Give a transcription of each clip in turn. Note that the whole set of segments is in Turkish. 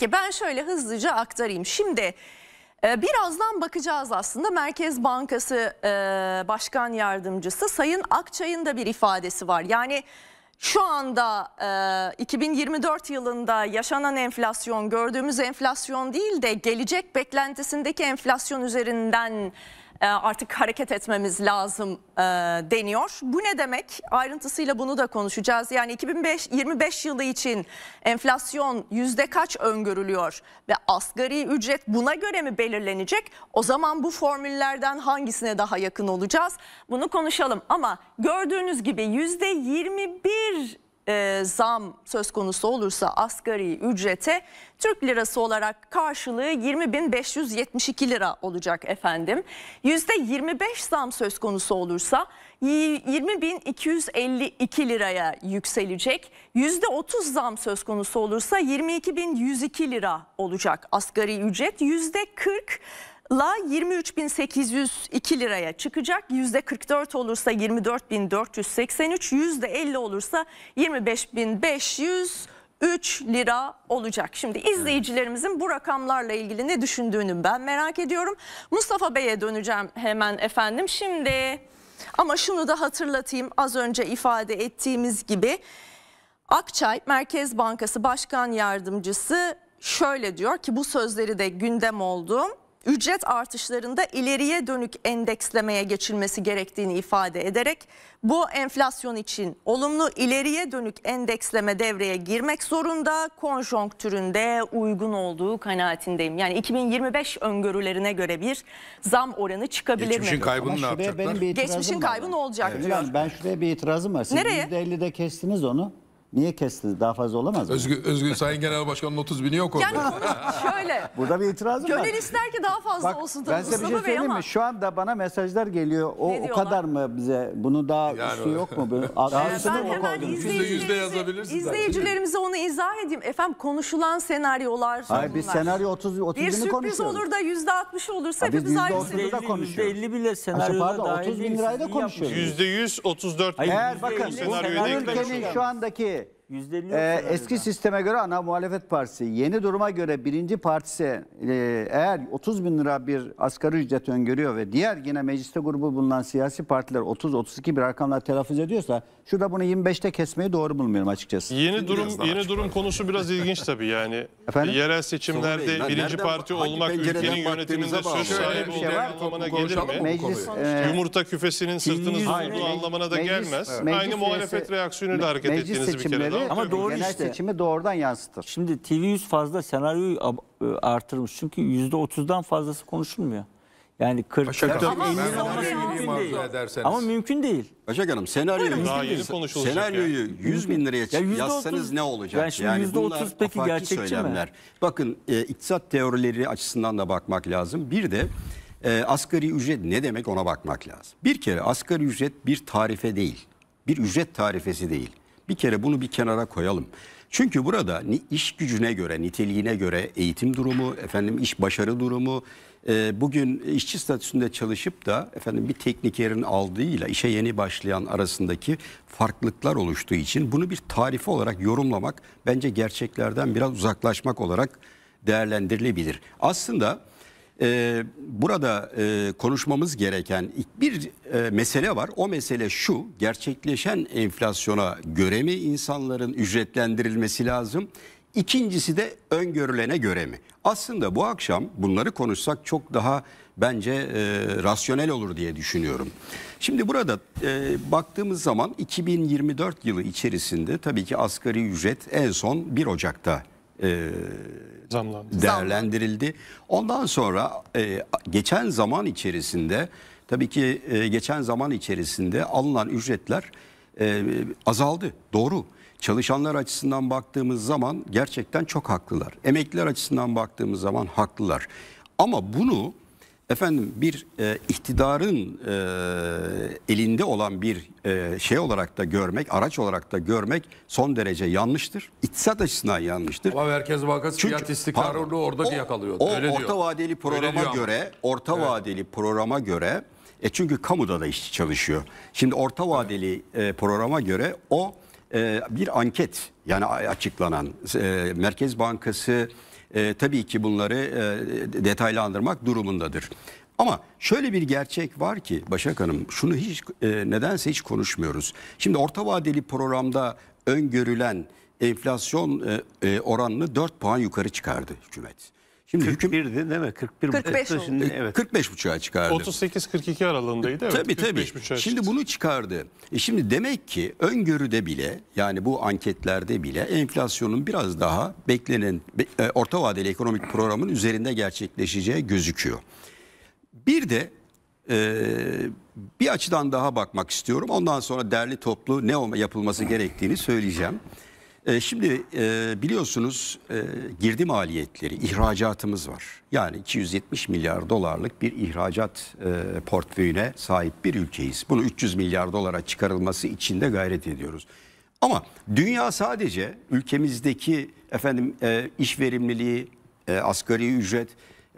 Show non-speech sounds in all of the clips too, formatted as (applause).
Peki ben şöyle hızlıca aktarayım. Şimdi e, birazdan bakacağız aslında Merkez Bankası e, Başkan Yardımcısı Sayın Akçay'ın da bir ifadesi var. Yani şu anda 2024 e, yılında yaşanan enflasyon gördüğümüz enflasyon değil de gelecek beklentisindeki enflasyon üzerinden e, artık hareket etmemiz lazım e, deniyor. Bu ne demek? Ayrıntısıyla bunu da konuşacağız. Yani 2025 yılı için enflasyon yüzde kaç öngörülüyor ve asgari ücret buna göre mi belirlenecek? O zaman bu formüllerden hangisine daha yakın olacağız? Bunu konuşalım ama gördüğünüz gibi yüzde 21 e, zam söz konusu olursa asgari ücrete Türk lirası olarak karşılığı 20.572 lira olacak efendim. %25 zam söz konusu olursa 20.252 liraya yükselecek. %30 zam söz konusu olursa 22.102 lira olacak asgari ücret. %40 La 23.802 liraya çıkacak. %44 olursa 24.483, %50 olursa 25.503 lira olacak. Şimdi izleyicilerimizin bu rakamlarla ilgili ne düşündüğünü ben merak ediyorum. Mustafa Bey'e döneceğim hemen efendim. Şimdi ama şunu da hatırlatayım az önce ifade ettiğimiz gibi Akçay Merkez Bankası Başkan Yardımcısı şöyle diyor ki bu sözleri de gündem oldu ücret artışlarında ileriye dönük endekslemeye geçilmesi gerektiğini ifade ederek bu enflasyon için olumlu ileriye dönük endeksleme devreye girmek zorunda konjonktüründe uygun olduğu kanaatindeyim. Yani 2025 öngörülerine göre bir zam oranı çıkabilir Geçmişin mi? Geçmişin kaybını ne yapacaklar? Geçmişin kaybı ne olacak evet. diyor. Ben şuraya bir itirazım var. Siz Nereye? %50'de kestiniz onu. Niye kestiniz? Daha fazla olamaz mı? Özgür, Özgür Sayın Genel Başkan'ın 30 bini yok orada. Yani (laughs) şöyle. Burada bir itiraz. var. Gönül ister ki daha fazla Bak, olsun. Ben size bir şey söyleyeyim mi? Şu anda bana mesajlar geliyor. O, o kadar mı bize? Bunu daha yani üstü yok mu? Artısı (laughs) mı hemen izleyicilerimize, izleyicilerimize onu izah edeyim. Efendim konuşulan senaryolar. Hayır biz senaryo 30, 30 bir bini konuşuyoruz. Bir sürpriz olur da %60 olursa hepimiz aynı senaryo. da konuşuyoruz. %50 bile senaryoda Aşağı, pardon, 30 bin lirayı da konuşuyoruz. %100 34 bin. Eğer bakın bu ülkenin şu andaki ee, eski sisteme göre ana muhalefet partisi. Yeni duruma göre birinci partisi e, eğer 30 bin lira bir asgari ücret öngörüyor ve diğer yine mecliste grubu bulunan siyasi partiler 30-32 bir rakamla telaffuz ediyorsa şurada bunu 25'te kesmeyi doğru bulmuyorum açıkçası. Yeni durum yeni durum konusu biraz ilginç tabii yani. (laughs) Efendim? Yerel seçimlerde Sorun birinci parti olmak ülkenin yönetiminde söz sahibi bir şey olduğu gelir mi? Meclis, e, Yumurta küfesinin sırtınızda Hayır, anlamına da meclis- gelmez. evet. Aynı meclis muhalefet reaksiyonuyla hareket meclis bir kere seçimleri Tabii, Ama tabii. doğru Genel işte. seçimi doğrudan yansıtır. Şimdi TV 100 fazla senaryoyu e, artırmış. Çünkü %30'dan fazlası konuşulmuyor. Yani 40 Hanım, Ama ben ona mümkün değil. Ama mümkün değil. Başak Hanım senaryoyu, Daha yeni konuşulacak senaryoyu 100 bin liraya Ya yüzde yazsanız ne olacak? Yani şimdi yüzde bunlar otuz peki afaki gerçekçi mi? Bakın e, iktisat teorileri açısından da bakmak lazım. Bir de e, asgari ücret ne demek ona bakmak lazım. Bir kere asgari ücret bir tarife değil. Bir ücret tarifesi değil. Bir kere bunu bir kenara koyalım. Çünkü burada iş gücüne göre, niteliğine göre eğitim durumu, efendim iş başarı durumu, e, bugün işçi statüsünde çalışıp da efendim bir teknikerin aldığıyla işe yeni başlayan arasındaki farklılıklar oluştuğu için bunu bir tarifi olarak yorumlamak bence gerçeklerden biraz uzaklaşmak olarak değerlendirilebilir. Aslında e, burada e, konuşmamız gereken bir e, mesele var. O mesele şu, gerçekleşen enflasyona göre mi insanların ücretlendirilmesi lazım? İkincisi de öngörülene göre mi? Aslında bu akşam bunları konuşsak çok daha bence e, rasyonel olur diye düşünüyorum. Şimdi burada e, baktığımız zaman 2024 yılı içerisinde tabii ki asgari ücret en son 1 Ocak'ta Zamlandı. değerlendirildi. Ondan sonra geçen zaman içerisinde tabii ki geçen zaman içerisinde alınan ücretler azaldı. Doğru. Çalışanlar açısından baktığımız zaman gerçekten çok haklılar. Emekliler açısından baktığımız zaman haklılar. Ama bunu efendim bir e, iktidarın e, elinde olan bir e, şey olarak da görmek, araç olarak da görmek son derece yanlıştır. İktisat açısından yanlıştır. Ama Merkez Bankası Çünkü, fiyat istikrarını orada o, yakalıyor. O Öyle orta diyor. vadeli programa göre, orta evet. vadeli programa göre e çünkü kamuda da işçi çalışıyor. Şimdi orta vadeli e, programa göre o e, bir anket yani açıklanan e, Merkez Bankası e, tabii ki bunları e, detaylandırmak durumundadır. Ama şöyle bir gerçek var ki Başak Hanım şunu hiç e, nedense hiç konuşmuyoruz. Şimdi orta vadeli programda öngörülen enflasyon e, e, oranını 4 puan yukarı çıkardı hükümet. Şimdi 41'di hüküm... değil mi? 41 45 oldu. Şimdi, evet. 45 buçuğa çıkardı. 38-42 aralığındaydı evet. Tabii tabii. Şimdi bunu çıkardı. E şimdi demek ki öngörüde bile yani bu anketlerde bile enflasyonun biraz daha beklenen e, orta vadeli ekonomik programın üzerinde gerçekleşeceği gözüküyor. Bir de e, bir açıdan daha bakmak istiyorum. Ondan sonra derli toplu ne yapılması gerektiğini söyleyeceğim. E, şimdi e, biliyorsunuz e, girdi maliyetleri, ihracatımız var. Yani 270 milyar dolarlık bir ihracat portföyüne sahip bir ülkeyiz. Bunu 300 milyar dolara çıkarılması için de gayret ediyoruz. Ama dünya sadece ülkemizdeki efendim iş verimliliği, e, asgari ücret,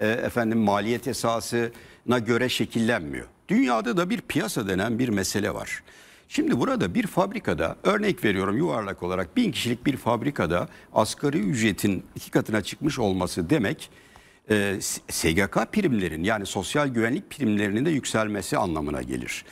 efendim maliyet esasına göre şekillenmiyor. Dünyada da bir piyasa denen bir mesele var. Şimdi burada bir fabrikada örnek veriyorum yuvarlak olarak bin kişilik bir fabrikada asgari ücretin iki katına çıkmış olması demek e, SGK primlerin yani sosyal güvenlik primlerinin de yükselmesi anlamına gelir.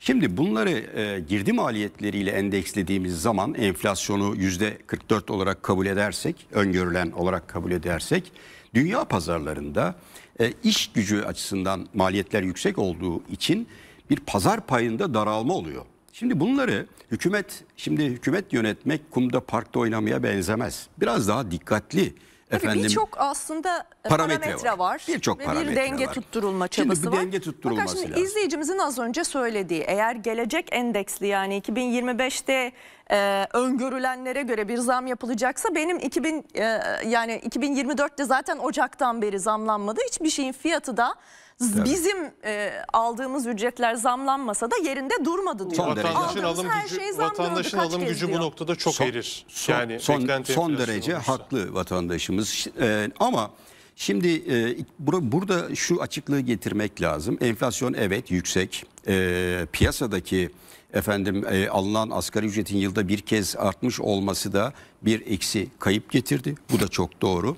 Şimdi bunları e, girdi maliyetleriyle endekslediğimiz zaman enflasyonu %44 olarak kabul edersek, öngörülen olarak kabul edersek, dünya pazarlarında e, iş gücü açısından maliyetler yüksek olduğu için bir pazar payında daralma oluyor. Şimdi bunları hükümet şimdi hükümet yönetmek kumda parkta oynamaya benzemez. Biraz daha dikkatli efendim. Birçok aslında parametre, parametre var. var. Birçok parametre var. bir denge var. tutturulma çabası şimdi bir var. denge tutturulması Fakat şimdi lazım. izleyicimizin az önce söylediği eğer gelecek endeksli yani 2025'te e, öngörülenlere göre bir zam yapılacaksa benim 2000 e, yani 2024'te zaten Ocak'tan beri zamlanmadı. Hiçbir şeyin fiyatı da Tabii. Bizim e, aldığımız ücretler zamlanmasa da yerinde durmadı diyor. Son derece. Vatandaşın Aldığımız alım her gücü, şey vatandaşın alım kez gücü bu noktada çok Son- erir. Son, yani son, son derece olursa. haklı vatandaşımız e, ama şimdi e, bura- burada şu açıklığı getirmek lazım. Enflasyon evet yüksek. E, piyasadaki efendim e, alınan asgari ücretin yılda bir kez artmış olması da bir eksi kayıp getirdi. Bu da çok doğru.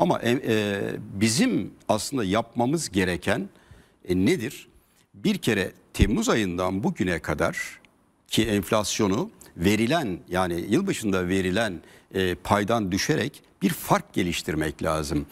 Ama e, e, bizim aslında yapmamız gereken e, nedir? Bir kere Temmuz ayından bugüne kadar ki enflasyonu verilen yani yılbaşında verilen e, paydan düşerek bir fark geliştirmek lazım.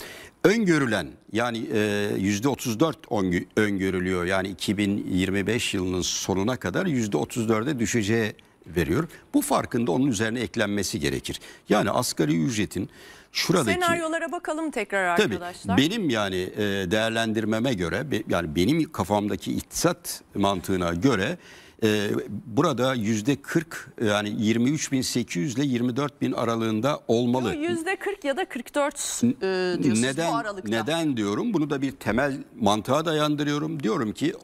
Öngörülen yani e, yüzde %34 öngörülüyor yani 2025 yılının sonuna kadar %34'e düşeceği veriyor. Bu farkın da onun üzerine eklenmesi gerekir. Yani asgari ücretin şuradaki... Senaryolara bakalım tekrar arkadaşlar. Tabii benim yani e, değerlendirmeme göre yani benim kafamdaki iktisat mantığına göre e, burada yüzde 40 yani 23.800 ile 24.000 aralığında olmalı. Yüzde 40 ya da 44 e, diyorsunuz neden, bu aralıkta. Neden diyorum? Bunu da bir temel mantığa dayandırıyorum. Diyorum ki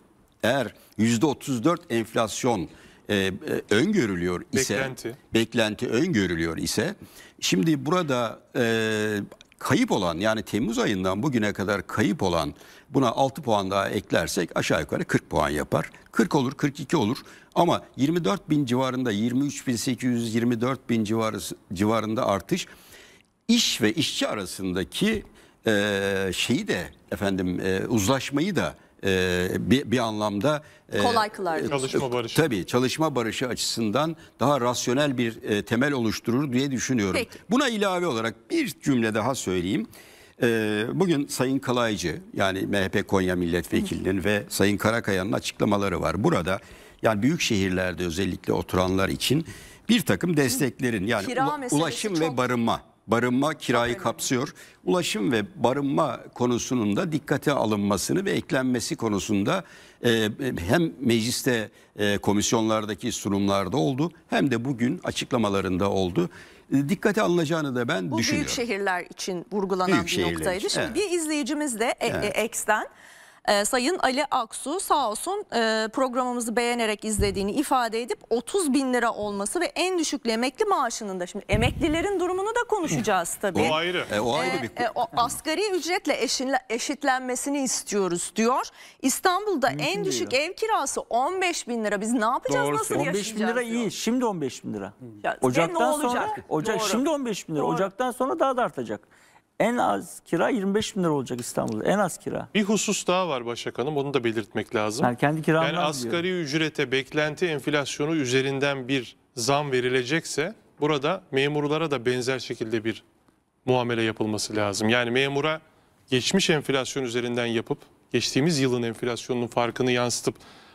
eğer yüzde 34 enflasyon e, e, öngörülüyor ise beklenti, beklenti öngörülüyor ise şimdi burada e, kayıp olan yani Temmuz ayından bugüne kadar kayıp olan buna 6 puan daha eklersek aşağı yukarı 40 puan yapar. 40 olur 42 olur ama 24 bin civarında 23 bin 800 24 bin civarı, civarında artış iş ve işçi arasındaki e, şeyi de efendim e, uzlaşmayı da e, bir, bir anlamda e, kolay kılar. Çalışma barışı. Tabii çalışma barışı açısından daha rasyonel bir e, temel oluşturur diye düşünüyorum. Peki. Buna ilave olarak bir cümle daha söyleyeyim. E, bugün Sayın Kalaycı yani MHP Konya Milletvekilinin ve Sayın Karakaya'nın açıklamaları var. Burada yani büyük şehirlerde özellikle oturanlar için bir takım desteklerin yani ula, ulaşım çok... ve barınma barınma kirayı kapsıyor. Ulaşım ve barınma konusunun da dikkate alınmasını ve eklenmesi konusunda e, hem mecliste e, komisyonlardaki sunumlarda oldu hem de bugün açıklamalarında oldu. E, dikkate alınacağını da ben Bu düşünüyorum. Bu büyük şehirler için vurgulanan büyük bir noktaydı. Şimdi evet. bir izleyicimiz de e, e evet. e, X'den e, Sayın Ali Aksu sağ olsun e, programımızı beğenerek izlediğini ifade edip 30 bin lira olması ve en düşük emekli maaşının da şimdi emeklilerin durumunu da konuşacağız tabii. O ayrı. E, o ayrı ee, bir e, o asgari ücretle eşinle, eşitlenmesini istiyoruz diyor. İstanbul'da Mümkün en düşük değil. ev kirası 15 bin lira. Biz ne yapacağız Doğru. nasıl 15 bin lira diyor. iyi. Şimdi 15 bin lira. Ya, e, Ocaktan sonra Ocak şimdi 15 bin lira. Doğru. Ocaktan sonra daha da artacak en az kira 25 bin lira olacak İstanbul'da. En az kira. Bir husus daha var Başak Hanım. Onu da belirtmek lazım. Yani kendi kiramdan Yani asgari diyorum. ücrete beklenti enflasyonu üzerinden bir zam verilecekse burada memurlara da benzer şekilde bir muamele yapılması lazım. Yani memura geçmiş enflasyon üzerinden yapıp geçtiğimiz yılın enflasyonunun farkını yansıtıp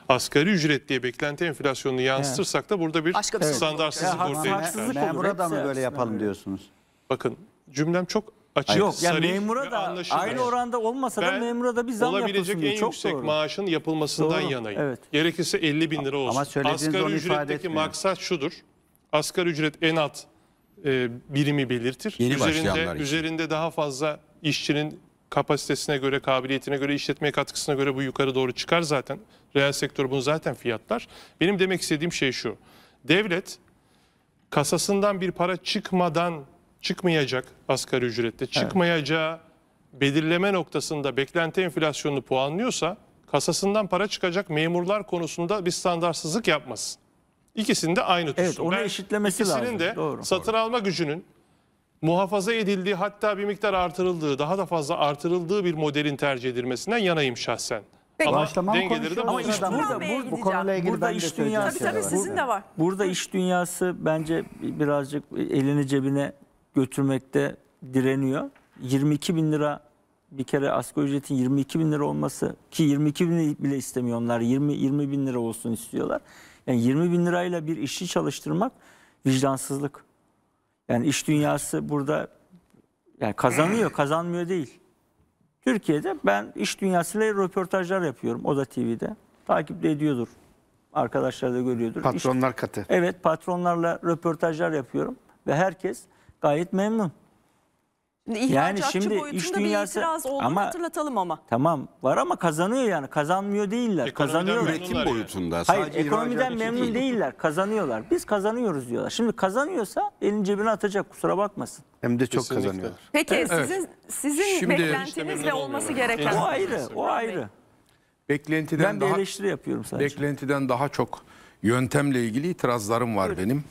asgari ücret diye beklenti enflasyonunu yansıtırsak da burada bir, Başka bir şey evet. standartsızlık ortaya çıkar. Memura da mı böyle yapalım diyorsunuz? Bakın cümlem çok açık Yok ya memura da anlaşılır. aynı oranda olmasa da Ben memura da bir zam yapılsın olabilecek en Çok yüksek doğru. maaşın yapılmasından Doğru, yanayım. evet. Gerekirse 50 bin lira olsun. söylediğiniz onu Asgari ücretteki maksat şudur. Asgari ücret en alt e, birimi belirtir. Yeni üzerinde, için. üzerinde daha fazla işçinin kapasitesine göre, kabiliyetine göre, işletmeye katkısına göre bu yukarı doğru çıkar zaten. Reel sektör bunu zaten fiyatlar. Benim demek istediğim şey şu. Devlet kasasından bir para çıkmadan çıkmayacak asgari ücrette. Çıkmayacağı belirleme noktasında beklenti enflasyonunu puanlıyorsa kasasından para çıkacak memurlar konusunda bir standartsızlık yapmasın. İkisini de aynı tutsun. Evet, onu Ben eşitlemesi ikisinin lazım. de Doğru. satın alma gücünün muhafaza edildiği hatta bir miktar artırıldığı daha da fazla artırıldığı bir modelin tercih edilmesinden yanayım şahsen. Peki. Ama Başlamam de konuşalım. Ama işte burada, bu, konuyla ilgili burada iş dünyası şey Tabii tabii, sizin de var. Burada iş dünyası bence birazcık elini cebine götürmekte direniyor. 22 bin lira bir kere asgari ücretin 22 bin lira olması ki 22 bin bile istemiyor onlar 20, 20 bin lira olsun istiyorlar. Yani 20 bin lirayla bir işçi çalıştırmak vicdansızlık. Yani iş dünyası burada yani kazanıyor kazanmıyor değil. Türkiye'de ben iş dünyasıyla röportajlar yapıyorum Oda TV'de. Takip de ediyordur. Arkadaşlar da görüyordur. Patronlar işte, katı. Evet patronlarla röportajlar yapıyorum. Ve herkes gayet memnun. İhracatçı yani şimdi boyutunda iş dünyası, bir itiraz olduğunu ama, hatırlatalım ama. Tamam var ama kazanıyor yani kazanmıyor değiller. Ekonomiden kazanıyorlar. Üretim boyutunda. Hayır Sadece ekonomiden memnun değil. değiller kazanıyorlar. Biz kazanıyoruz diyorlar. Şimdi kazanıyorsa elin cebine atacak kusura bakmasın. Hem de çok Kesinlikle. kazanıyorlar. Peki evet. sizin sizin şimdi, beklentiniz ve olması gereken. O ayrı o ayrı. Beklentiden ben daha, eleştiri yapıyorum sadece. Beklentiden daha çok yöntemle ilgili itirazlarım var evet. benim.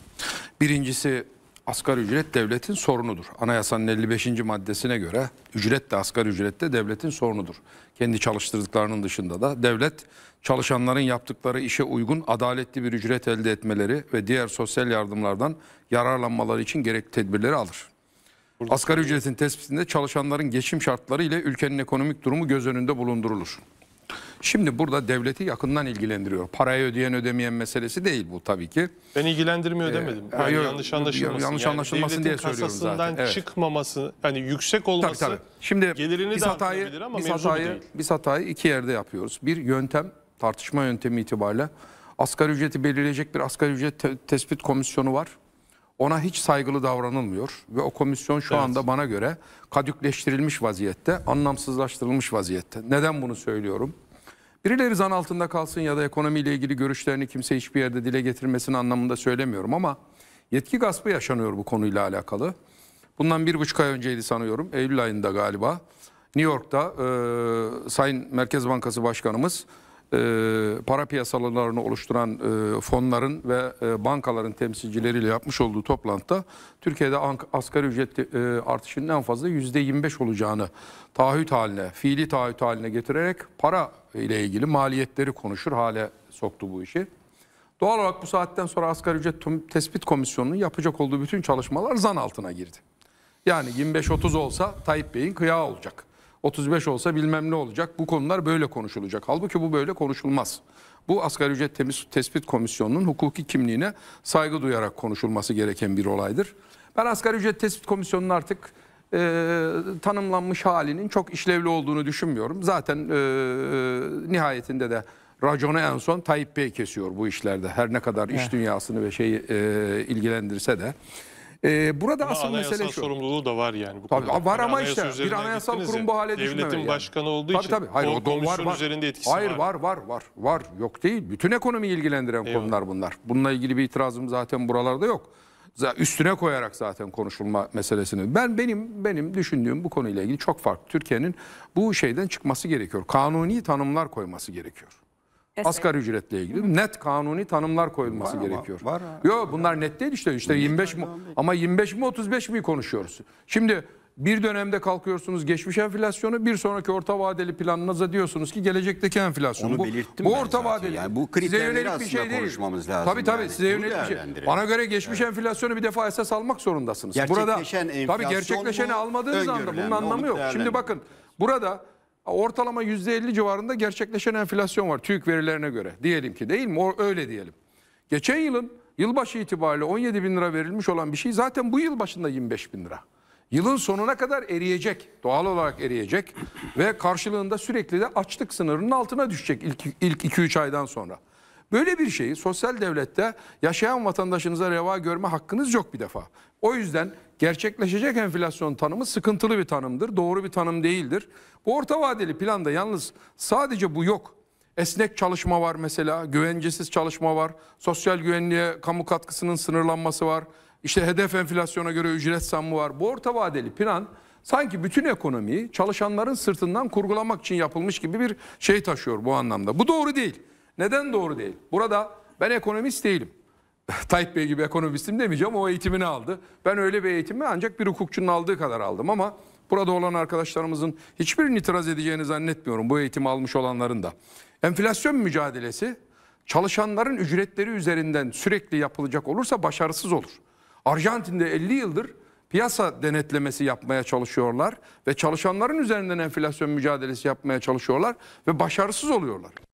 Birincisi asgari ücret devletin sorunudur. Anayasanın 55. maddesine göre ücret de asgari ücret de devletin sorunudur. Kendi çalıştırdıklarının dışında da devlet çalışanların yaptıkları işe uygun adaletli bir ücret elde etmeleri ve diğer sosyal yardımlardan yararlanmaları için gerekli tedbirleri alır. Burada Asgari ücretin tespitinde çalışanların geçim şartları ile ülkenin ekonomik durumu göz önünde bulundurulur. Şimdi burada devleti yakından ilgilendiriyor. Parayı ödeyen ödemeyen meselesi değil bu tabii ki. Ben ilgilendirmiyor ee, demedim. Yani yanlış anlaşılmasın. Yanlış yani anlaşılmasın yani diye söylüyorum zaten. Evet. çıkmaması yani yüksek olması tabii, tabii. Şimdi gelirini biz hatayı, de ama biz hatayı, değil. Biz hatayı iki yerde yapıyoruz. Bir yöntem tartışma yöntemi itibariyle asgari ücreti belirleyecek bir asgari ücret te tespit komisyonu var. Ona hiç saygılı davranılmıyor ve o komisyon şu evet. anda bana göre kadükleştirilmiş vaziyette, anlamsızlaştırılmış vaziyette. Neden bunu söylüyorum? Birileri zan altında kalsın ya da ekonomiyle ilgili görüşlerini kimse hiçbir yerde dile getirmesini anlamında söylemiyorum ama yetki gaspı yaşanıyor bu konuyla alakalı. Bundan bir buçuk ay önceydi sanıyorum. Eylül ayında galiba. New York'ta e, Sayın Merkez Bankası Başkanımız e, para piyasalarını oluşturan e, fonların ve e, bankaların temsilcileriyle yapmış olduğu toplantıda Türkiye'de asgari ücret e, artışının en fazla %25 olacağını taahhüt haline, fiili taahhüt haline getirerek para ile ilgili maliyetleri konuşur hale soktu bu işi. Doğal olarak bu saatten sonra asgari ücret tespit komisyonunun yapacak olduğu bütün çalışmalar zan altına girdi. Yani 25-30 olsa Tayyip Bey'in kıyağı olacak. 35 olsa bilmem ne olacak. Bu konular böyle konuşulacak. Halbuki bu böyle konuşulmaz. Bu asgari ücret temiz, tespit komisyonunun hukuki kimliğine saygı duyarak konuşulması gereken bir olaydır. Ben asgari ücret tespit komisyonunun artık e, tanımlanmış halinin çok işlevli olduğunu düşünmüyorum. Zaten e, e, nihayetinde de raconu en son Tayyip Bey kesiyor bu işlerde. Her ne kadar iş eh. dünyasını ve şeyi e, ilgilendirse de. E, burada ama asıl mesele şu. sorumluluğu da var yani. Bu tabii, konuda. var hani ama işte bir anayasal kurum bu hale düşmemeli. Devletin yani. başkanı olduğu tabii, için tabii. Hayır, o, o var, var. üzerinde etkisi Hayır, var. Hayır var var var yok değil. Bütün ekonomi ilgilendiren Eyvallah. konular bunlar. Bununla ilgili bir itirazım zaten buralarda yok üstüne koyarak zaten konuşulma meselesini. Ben benim benim düşündüğüm bu konuyla ilgili çok farklı. Türkiye'nin bu şeyden çıkması gerekiyor. Kanuni tanımlar koyması gerekiyor. Kesin. Asgari ücretle ilgili net kanuni tanımlar koyulması var ama, gerekiyor. Var. Yok bunlar net değil işte. işte 25 mi ama 25 mi 35 mi konuşuyoruz. Şimdi bir dönemde kalkıyorsunuz geçmiş enflasyonu, bir sonraki orta vadeli planınıza diyorsunuz ki gelecekteki enflasyonu. Onu belirttim bu orta zaten. vadeli. Yani bu size yönelik bir şey değil. konuşmamız lazım. Tabii tabii yani. size yönelik bir şey. Bana göre geçmiş evet. enflasyonu bir defa esas almak zorundasınız. burada, enflasyon Tabii gerçekleşeni almadığınız anda bunun anlamı yok. Şimdi bakın burada ortalama %50 civarında gerçekleşen enflasyon var TÜİK verilerine göre. Diyelim ki değil mi? öyle diyelim. Geçen yılın yılbaşı itibariyle 17 bin lira verilmiş olan bir şey zaten bu yılbaşında 25 bin lira. Yılın sonuna kadar eriyecek. Doğal olarak eriyecek. Ve karşılığında sürekli de açlık sınırının altına düşecek ilk 2-3 aydan sonra. Böyle bir şeyi sosyal devlette yaşayan vatandaşınıza reva görme hakkınız yok bir defa. O yüzden gerçekleşecek enflasyon tanımı sıkıntılı bir tanımdır. Doğru bir tanım değildir. Bu orta vadeli planda yalnız sadece bu yok. Esnek çalışma var mesela, güvencesiz çalışma var, sosyal güvenliğe kamu katkısının sınırlanması var. İşte hedef enflasyona göre ücret zammı var. Bu orta vadeli plan sanki bütün ekonomiyi çalışanların sırtından kurgulamak için yapılmış gibi bir şey taşıyor bu anlamda. Bu doğru değil. Neden doğru değil? Burada ben ekonomist değilim. (laughs) Tayyip Bey gibi ekonomistim demeyeceğim o eğitimini aldı. Ben öyle bir eğitimi ancak bir hukukçunun aldığı kadar aldım ama burada olan arkadaşlarımızın hiçbirini itiraz edeceğini zannetmiyorum bu eğitimi almış olanların da. Enflasyon mücadelesi çalışanların ücretleri üzerinden sürekli yapılacak olursa başarısız olur. Arjantin'de 50 yıldır piyasa denetlemesi yapmaya çalışıyorlar ve çalışanların üzerinden enflasyon mücadelesi yapmaya çalışıyorlar ve başarısız oluyorlar.